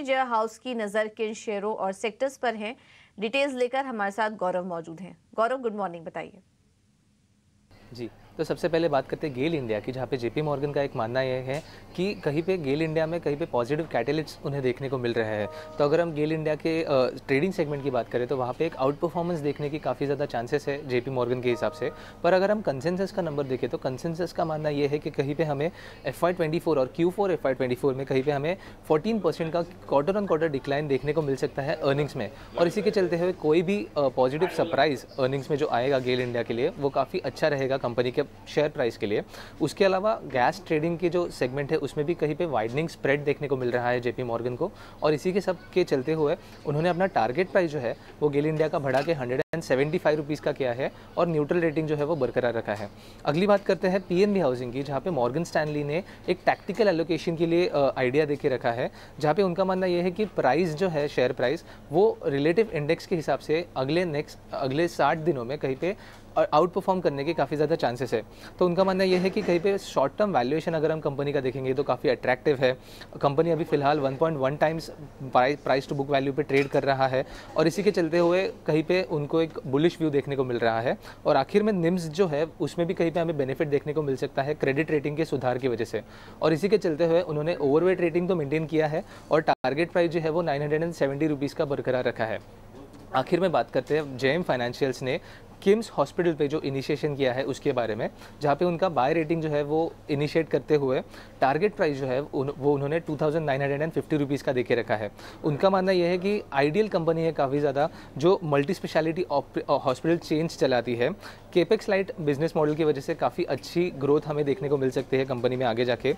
Jaya house की नजर किन शेयरों और सेक्टर्स पर है डिटेल्स लेकर हमारे साथ गौरव मौजूद हैं गौरव गुड मॉर्निंग बताइए जी तो सबसे पहले बात करते हैं गेल इंडिया की जहाँ पे जेपी मॉर्गन का एक मानना यह है कि कहीं पे गेल इंडिया में कहीं पे पॉजिटिव कैटेलिट्स उन्हें देखने को मिल रहे हैं तो अगर हम गेल इंडिया के ट्रेडिंग सेगमेंट की बात करें तो वहाँ पे एक आउट परफॉर्मेंस देखने की काफ़ी ज़्यादा चांसेस है जेपी मॉर्गन के हिसाब से पर अगर हम कंसेंसस का नंबर देखें तो कंसेंसस का मानना यह है कि कहीं पर हमें एफ आई और क्यू फोर एफ आई में कहीं पर हमें फोर्टीन का क्वार्टर ऑन क्वार्टर डिक्लाइन देखने को मिल सकता है अर्निंग्स में और इसी के चलते हुए कोई भी पॉजिटिव सरप्राइज़ अर्निंग्स में जो आएगा गेल इंडिया के लिए वो काफ़ी अच्छा रहेगा कंपनी के शेयर प्राइस के लिए उसके अलावा गैस ट्रेडिंग के जो सेगमेंट है उसमें भी कहीं पे वाइडनिंग स्प्रेड देखने को मिल रहा है जेपी मॉर्गन को और इसी के सब के चलते हुए उन्होंने अपना टारगेट प्राइस जो है वो गेल इंडिया का बढ़ा के हंड्रेड सेवेंटी फाइव रुपीज़ का किया है और न्यूट्रल रेटिंग जो है वो बरकरार रखा है अगली बात करते हैं पीएनबी हाउसिंग की जहाँ पे मॉर्गन स्टैनली ने एक टैक्टिकल एलोकेशन के लिए आइडिया देके रखा है जहाँ पे उनका मानना यह है कि प्राइस जो है शेयर प्राइस वो रिलेटिव इंडेक्स के हिसाब से अगले नेक्स्ट अगले साठ दिनों में कहीं पे और आउट परफॉर्म करने के काफ़ी ज़्यादा चांसेस है तो उनका मानना यह है कि कहीं पे शॉर्ट टर्म वैल्यूएशन अगर हम कंपनी का देखेंगे तो काफ़ी अट्रैक्टिव है कंपनी अभी फिलहाल 1.1 times price to book value पे ट्रेड कर रहा है और इसी के चलते हुए कहीं पे उनको एक बुलिश व्यू देखने को मिल रहा है और आखिर में निम्स जो है उसमें भी कहीं पे हमें बेनिफिट देखने को मिल सकता है क्रेडिट रेटिंग के सुधार की वजह से और इसी के चलते हुए उन्होंने ओवरवेट रेटिंग तो मेंटेन किया है और टारगेट प्राइस जो है वो नाइन हंड्रेड का बरकरार रखा है आखिर में बात करते हैं जेएम फाइनेंशियल्स ने किम्स हॉस्पिटल पे जो इनिशिएशन किया है उसके बारे में जहाँ पे उनका बाय रेटिंग जो है वो इनिशिएट करते हुए टारगेट प्राइस जो है वो उन्होंने two thousand nine hundred and fifty rupees का देके रखा है उनका मानना यह है कि आइडियल कंपनी है काफ़ी ज़्यादा जो मल्टी स्पेशलिटी हॉस्पिटल चेंज चलाती है केपेक्स लाइट बिजनेस मॉडल की वजह से काफ़ी अच्छी ग्रोथ हमें देखने को मिल सकती है कंपनी में आगे जाके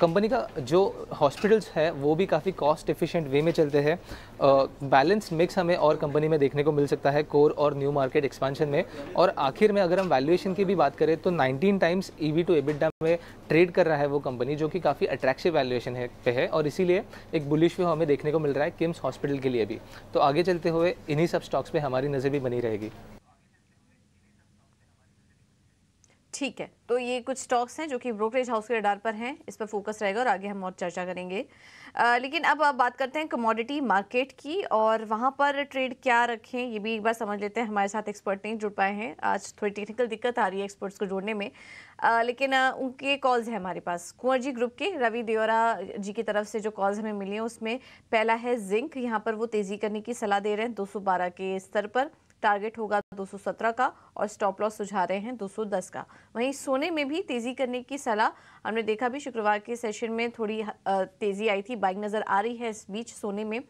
कंपनी का जो हॉस्पिटल्स है वो भी काफ़ी कॉस्ट एफिशिएंट वे में चलते हैं बैलेंस मिक्स हमें और कंपनी में देखने को मिल सकता है कोर और न्यू मार्केट एक्सपेंशन में और आखिर में अगर हम वैल्यूएशन की भी बात करें तो 19 टाइम्स ईवी टू एबिडा में ट्रेड कर रहा है वो कंपनी जो कि काफ़ी अट्रैक्टिव वैल्यूएशन है पे है और इसीलिए एक बुलिश व्यू हमें देखने को मिल रहा है किम्स हॉस्पिटल के लिए भी तो आगे चलते हुए इन्हीं सब स्टॉक्स पर हमारी नज़र भी बनी रहेगी ठीक है तो ये कुछ स्टॉक्स हैं जो कि ब्रोकरेज हाउस के रडार पर हैं इस पर फोकस रहेगा और आगे हम और चर्चा करेंगे आ, लेकिन अब आप बात करते हैं कमोडिटी मार्केट की और वहाँ पर ट्रेड क्या रखें ये भी एक बार समझ लेते हैं हमारे साथ एक्सपर्ट नहीं जुड़ पाए हैं आज थोड़ी टेक्निकल दिक्कत आ रही है एक्सपर्ट्स को जोड़ने में आ, लेकिन आ, उनके कॉल्स हैं हमारे पास कुंवर जी ग्रुप के रवि देवरा जी की तरफ से जो कॉल्स हमें मिली हैं उसमें पहला है जिंक यहाँ पर वो तेज़ी करने की सलाह दे रहे हैं दो के स्तर पर टारगेट होगा 217 का और स्टॉप लॉस सुझा रहे हैं 210 का वहीं सोने में भी तेज़ी करने की सलाह हमने देखा भी शुक्रवार के सेशन में थोड़ी तेज़ी आई थी बाइक नज़र आ रही है इस बीच सोने में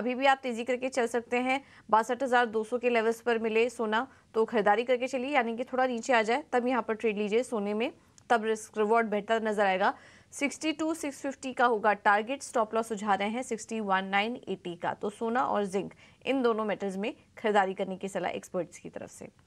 अभी भी आप तेज़ी करके चल सकते हैं बासठ हज़ार दो सौ के लेवल्स पर मिले सोना तो खरीदारी करके चलिए यानी कि थोड़ा नीचे आ जाए तब यहाँ पर ट्रेड लीजिए सोने में तब रिस्क रिवॉर्ड बेहतर नजर आएगा 62 650 का होगा टारगेट स्टॉप लॉस सुझा रहे हैं 61,980 का तो सोना और जिंक इन दोनों मेटल्स में खरीदारी करने की सलाह एक्सपर्ट्स की तरफ से